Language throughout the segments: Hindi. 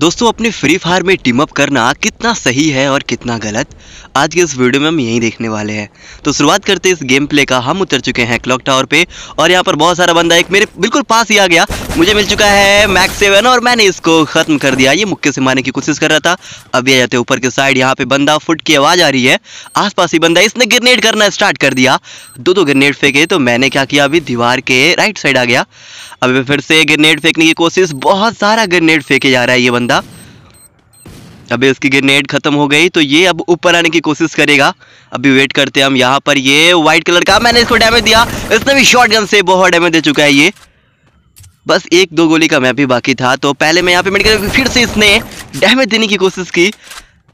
दोस्तों अपने फ्री फायर में टीम अप करना कितना सही है और कितना गलत आज के इस वीडियो में हम यही देखने वाले हैं तो शुरुआत करते हैं इस गेम प्ले का हम उतर चुके हैं क्लॉक टावर पे और यहाँ पर बहुत सारा बंदा एक मेरे बिल्कुल पास ही आ गया मुझे मिल चुका है मैक्स सेवन और मैंने इसको खत्म कर दिया ये मुक्के से मारने की कोशिश कर रहा था अभी आ जाते ऊपर के साइड यहाँ पे बंदा फुट की आवाज़ आ रही है पास ही बंदा इसने ग्रेनेड करना स्टार्ट कर दिया दो दो ग्रेनेड फेंके तो मैंने क्या किया अभी दीवार के राइट साइड आ गया अभी फिर से ग्रेनेड फेंकने की कोशिश बहुत सारा ग्रेनेड फेंके जा रहा है ये बंदा बंदा अभी उसकी ग्रेनेड खत्म हो गई तो ये अब ऊपर आने की कोशिश करेगा अभी वेट करते हैं हम यहाँ पर ये व्हाइट कलर का मैंने इसको डैमेज दिया इसने भी शॉर्ट गन से बहुत डैमेज दे चुका है ये बस एक दो गोली का मैं भी बाकी था तो पहले मैं यहाँ पे मेडिकल फिर से इसने डैमेज देने की कोशिश की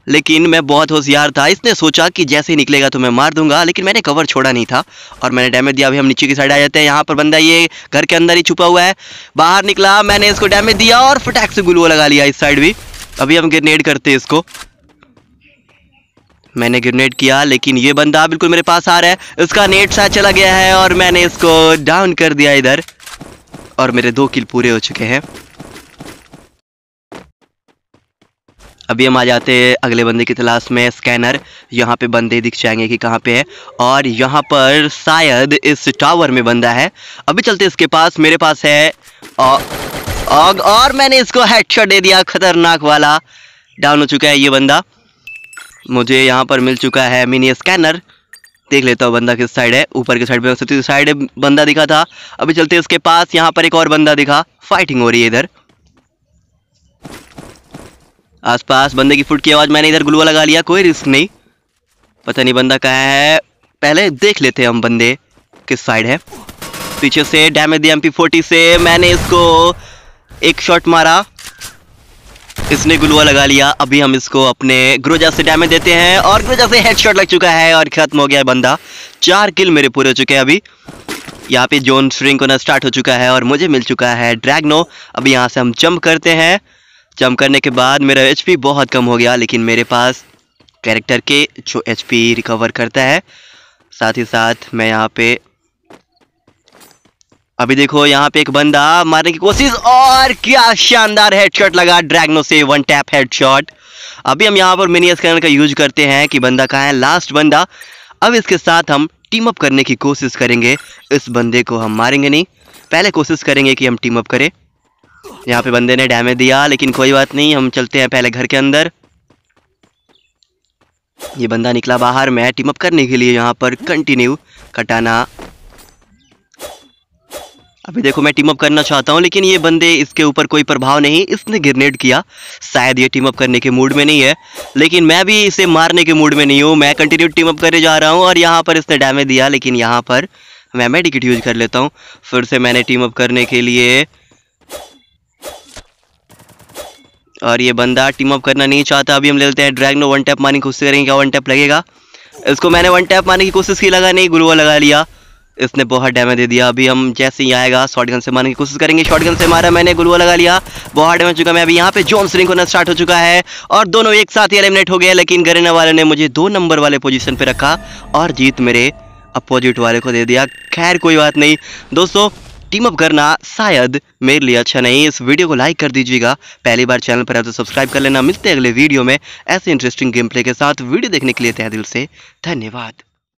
लेकिन मैं बहुत होशियार था इसने सोचा कि जैसे ही निकलेगा तो मैं मार दूंगा लेकिन मैंने कवर छोड़ा नहीं था और मैंने डैमेज दिया अभी हम नीचे की साइड आ जाते हैं यहाँ पर बंदा ये घर के अंदर ही छुपा हुआ है बाहर निकला मैंने इसको डैमेज दिया और फटैक से गुलवा लगा लिया इस साइड भी अभी हम ग्रेनेड करते हैं इसको मैंने ग्रेनेड किया लेकिन ये बंदा बिल्कुल मेरे पास आ रहा है इसका नेट सा चला गया है और मैंने इसको डाउन कर दिया इधर और मेरे दो किल पूरे हो चुके हैं अभी हम आ जाते हैं अगले बंदे की तलाश में स्कैनर यहाँ पे बंदे दिख जाएंगे कि कहाँ पे है और यहाँ पर शायद इस टावर में बंदा है अभी चलते इसके पास मेरे पास है और, और, और मैंने इसको हेडशॉट दे दिया खतरनाक वाला डाउन हो चुका है ये बंदा मुझे यहाँ पर मिल चुका है मिनी स्कैनर देख लेता हूँ बंदा किस साइड है ऊपर के साइड पर साइड बंदा दिखा था अभी चलते उसके पास यहाँ पर एक और बंदा दिखा फाइटिंग हो रही है इधर आसपास बंदे की फुट की आवाज़ मैंने इधर गुलवा लगा लिया कोई रिस्क नहीं पता नहीं बंदा कहा है पहले देख लेते हैं हम बंदे किस साइड है पीछे से डैमेज दिया एम से मैंने इसको एक शॉट मारा इसने गुलवा लगा लिया अभी हम इसको अपने ग्रोजा से डैमेज देते हैं और ग्रोजा से हेडशॉट लग चुका है और खत्म हो गया है बंदा चार किल मेरे पूरे हो चुके हैं अभी यहाँ पे जोन श्रिंक होना स्टार्ट हो चुका है और मुझे मिल चुका है ड्रैगनो अभी यहाँ से हम जंप करते हैं जम करने के बाद मेरा एच बहुत कम हो गया लेकिन मेरे पास कैरेक्टर के जो एच रिकवर करता है साथ ही साथ मैं यहाँ पे अभी देखो यहाँ पे एक बंदा मारने की कोशिश और क्या शानदार हेडशॉट लगा ड्रैगनो से वन टैप हेडशॉट अभी हम यहाँ पर मिनी स्कैनर का यूज करते हैं कि बंदा कहाँ है लास्ट बंदा अब इसके साथ हम टीम अप करने की कोशिश करेंगे इस बंदे को हम मारेंगे नहीं पहले कोशिश करेंगे कि हम टीम अप करें यहाँ पे बंदे ने डैमेज दिया लेकिन कोई बात नहीं हम चलते हैं पहले घर के अंदर ये बंदा निकला बाहर मैं टीम अप करने के लिए यहाँ पर कंटिन्यू कटाना अभी देखो मैं टीम अप करना चाहता हूँ लेकिन ये बंदे इसके ऊपर कोई प्रभाव नहीं इसने ग्रेनेड किया शायद ये टीम अप करने के मूड में नहीं है लेकिन मैं भी इसे मारने के मूड में नहीं हूँ मैं कंटिन्यू टीम अप करने जा रहा हूँ और यहाँ पर इसने डैमेज दिया लेकिन यहाँ पर मैं मेडिकेट यूज कर लेता हूँ फिर से मैंने टीम अप करने के लिए और ये बंदा टीम अप करना नहीं चाहता अभी हम ले लेते हैं ड्रैगन वन टैप मारने की कोशिश करेंगे क्या वन टैप लगेगा इसको मैंने वन टैप मारने की कोशिश की लगा नहीं गुरुआ लगा लिया इसने बहुत डैमेज दे दिया अभी हम जैसे ही आएगा शॉर्ट गन से मारने की कोशिश करेंगे शॉर्ट गन से मारा मैंने गुलवा लगा लिया बहुत डैमेज चुका मैं अभी यहाँ पे जोन स्ट्रिंग होना स्टार्ट हो चुका है और दोनों एक साथ ही एलिमिनेट हो गए लेकिन गरेना वाले ने मुझे दो नंबर वाले पोजिशन पर रखा और जीत मेरे अपोजिट वाले को दे दिया खैर कोई बात नहीं दोस्तों टीम अप करना शायद मेरे लिए अच्छा नहीं है इस वीडियो को लाइक कर दीजिएगा पहली बार चैनल पर आए तो सब्सक्राइब कर लेना मिलते हैं अगले वीडियो में ऐसे इंटरेस्टिंग गेम प्ले के साथ वीडियो देखने के लिए तहदिल दिल से धन्यवाद